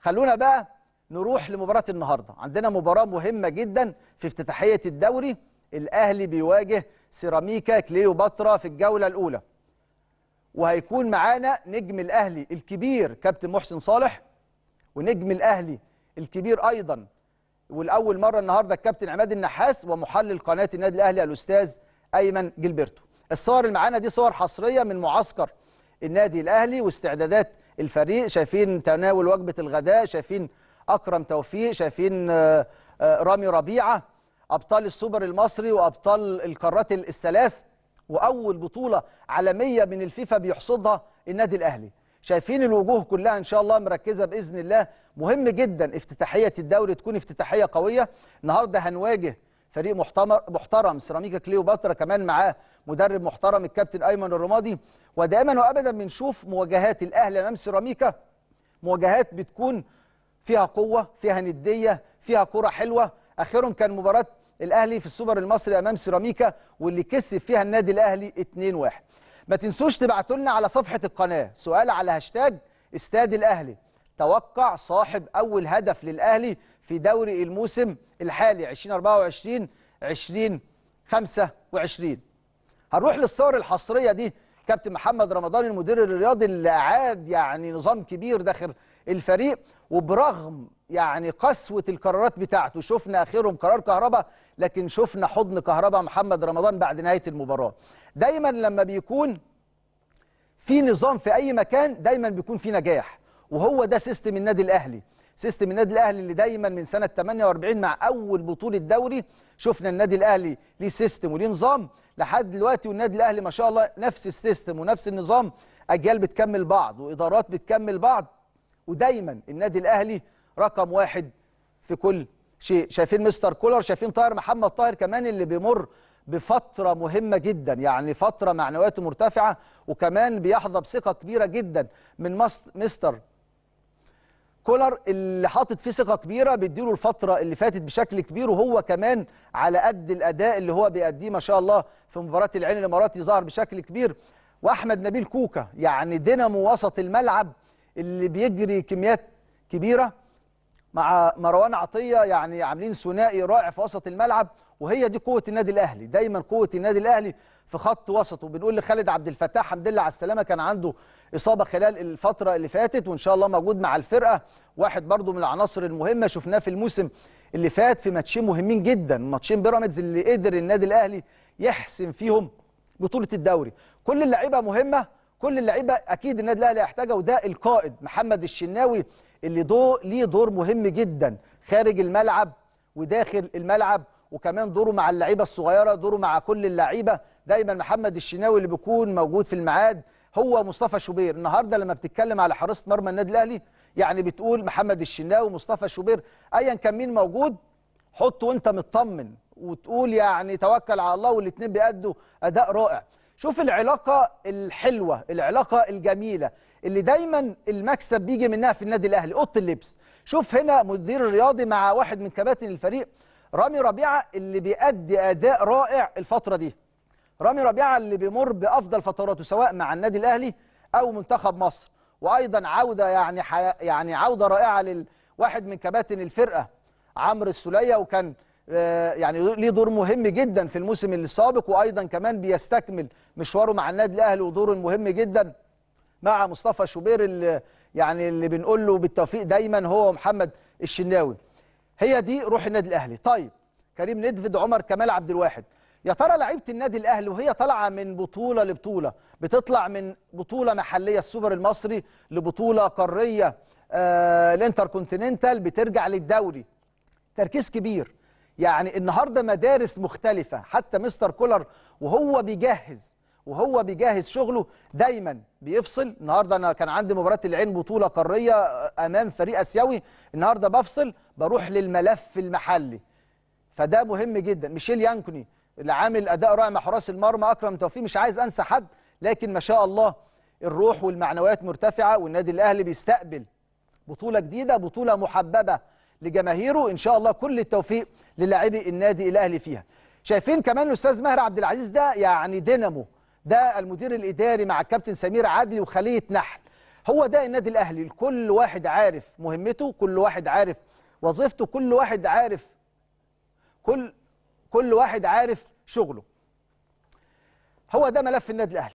خلونا بقى نروح لمباراة النهاردة عندنا مباراة مهمة جدا في افتتاحية الدوري الأهلي بيواجه سيراميكا كليوباترا في الجولة الأولى وهيكون معانا نجم الأهلي الكبير كابتن محسن صالح ونجم الأهلي الكبير أيضا والأول مرة النهاردة الكابتن عماد النحاس ومحلل قناة النادي الأهلي الأستاذ أيمن جلبرتو الصور اللي معانا دي صور حصرية من معسكر النادي الأهلي واستعدادات الفريق شايفين تناول وجبه الغداء شايفين اكرم توفيق شايفين آه، آه، رامي ربيعه ابطال السوبر المصري وابطال القارات الثلاث واول بطوله عالميه من الفيفا بيحصدها النادي الاهلي شايفين الوجوه كلها ان شاء الله مركزه باذن الله مهم جدا افتتاحيه الدوري تكون افتتاحيه قويه النهارده هنواجه فريق محتمر محترم سيراميكا كليوباترا كمان معاه مدرب محترم الكابتن ايمن الرمادي ودائما وابدا بنشوف مواجهات الاهلي امام سيراميكا مواجهات بتكون فيها قوه فيها نديه فيها كره حلوه اخرهم كان مباراه الاهلي في السوبر المصري امام سيراميكا واللي كسب فيها النادي الاهلي 2-1 ما تنسوش تبعتوا لنا على صفحه القناه سؤال على هاشتاج استاد الاهلي توقع صاحب اول هدف للاهلي في دوري الموسم الحالي 2024 2025 هنروح للصور الحصريه دي كابتن محمد رمضان المدير الرياضي اللي عاد يعني نظام كبير داخل الفريق وبرغم يعني قسوه القرارات بتاعته شفنا اخرهم قرار كهرباء لكن شفنا حضن كهرباء محمد رمضان بعد نهايه المباراه دايما لما بيكون في نظام في اي مكان دايما بيكون في نجاح وهو ده سيستم النادي الاهلي سيستم النادي الاهلي اللي دايما من سنه 48 مع اول بطوله دوري شفنا النادي الاهلي ليه سيستم وليه نظام لحد دلوقتي والنادي الاهلي ما شاء الله نفس السيستم ونفس النظام اجيال بتكمل بعض وادارات بتكمل بعض ودايما النادي الاهلي رقم واحد في كل شيء شايفين مستر كولر شايفين طاهر محمد طاهر كمان اللي بيمر بفتره مهمه جدا يعني فتره معنوياته مرتفعه وكمان بيحظى بثقه كبيره جدا من مستر كولر اللي حاطط فيه ثقه كبيره بيديله الفتره اللي فاتت بشكل كبير وهو كمان على قد الاداء اللي هو بيأديه ما شاء الله في مباراه العين الاماراتي ظهر بشكل كبير واحمد نبيل كوكا يعني دينامو وسط الملعب اللي بيجري كميات كبيره مع مروان عطيه يعني عاملين ثنائي رائع في وسط الملعب وهي دي قوه النادي الاهلي دايما قوه النادي الاهلي في خط وسطه بنقول لخالد عبد الفتاح حمد لله على السلامه كان عنده اصابه خلال الفتره اللي فاتت وان شاء الله موجود مع الفرقه واحد برضو من العناصر المهمه شفناه في الموسم اللي فات في ماتشين مهمين جدا ماتشين بيراميدز اللي قدر النادي الاهلي يحسم فيهم بطوله الدوري كل اللعيبه مهمه كل اللعيبه اكيد النادي الاهلي هيحتاجها وده القائد محمد الشناوي اللي ضوء ليه دور مهم جدا خارج الملعب وداخل الملعب وكمان دوره مع اللعيبه الصغيره دوره مع كل اللعيبه دايما محمد الشناوي اللي بيكون موجود في الميعاد هو مصطفى شوبير النهارده لما بتتكلم على حراسه مرمى النادي الاهلي يعني بتقول محمد الشناوي مصطفى شوبير ايا كان مين موجود حطه وانت مطمن وتقول يعني توكل على الله والاثنين بيأدوا اداء رائع شوف العلاقه الحلوه العلاقه الجميله اللي دايما المكسب بيجي منها في النادي الاهلي اوضه اللبس شوف هنا مدير الرياضي مع واحد من كباتن الفريق رامي ربيعه اللي بيأدي اداء رائع الفتره دي رامي ربيعه اللي بيمر بافضل فتراته سواء مع النادي الاهلي او منتخب مصر وايضا عوده يعني حي... يعني عوده رائعه لواحد من كباتن الفرقه عمرو السوليه وكان آه، يعني ليه دور مهم جدا في الموسم السابق وايضا كمان بيستكمل مشواره مع النادي الاهلي ودوره مهم جدا مع مصطفى شوبير اللي يعني اللي بنقول له بالتوفيق دايما هو محمد الشناوي هي دي روح النادي الاهلي طيب كريم ندفد عمر كمال عبد الواحد يا ترى لعيبه النادي الاهلي وهي طالعه من بطوله لبطوله بتطلع من بطوله محليه السوبر المصري لبطوله قاريه آه الانتركونتيننتال بترجع للدوري تركيز كبير يعني النهارده مدارس مختلفه حتى مستر كولر وهو بيجهز وهو بيجهز شغله دايما بيفصل النهارده انا كان عندي مباراه العين بطوله قاريه امام فريق اسيوي النهارده بفصل بروح للملف المحلي فده مهم جدا ميشيل يانكوني اللي عامل اداء رائع مع حراس المرمى اكرم توفيق مش عايز انسى حد لكن ما شاء الله الروح والمعنويات مرتفعه والنادي الاهلي بيستقبل بطوله جديده بطوله محببه لجماهيره ان شاء الله كل التوفيق للاعبي النادي الاهلي فيها شايفين كمان الاستاذ ماهر عبد العزيز ده يعني دينامو ده المدير الاداري مع الكابتن سمير عدلي وخليه نحل هو ده النادي الاهلي الكل واحد عارف مهمته كل واحد عارف وظيفته كل واحد عارف كل كل واحد عارف شغله هو ده ملف النادي الاهلي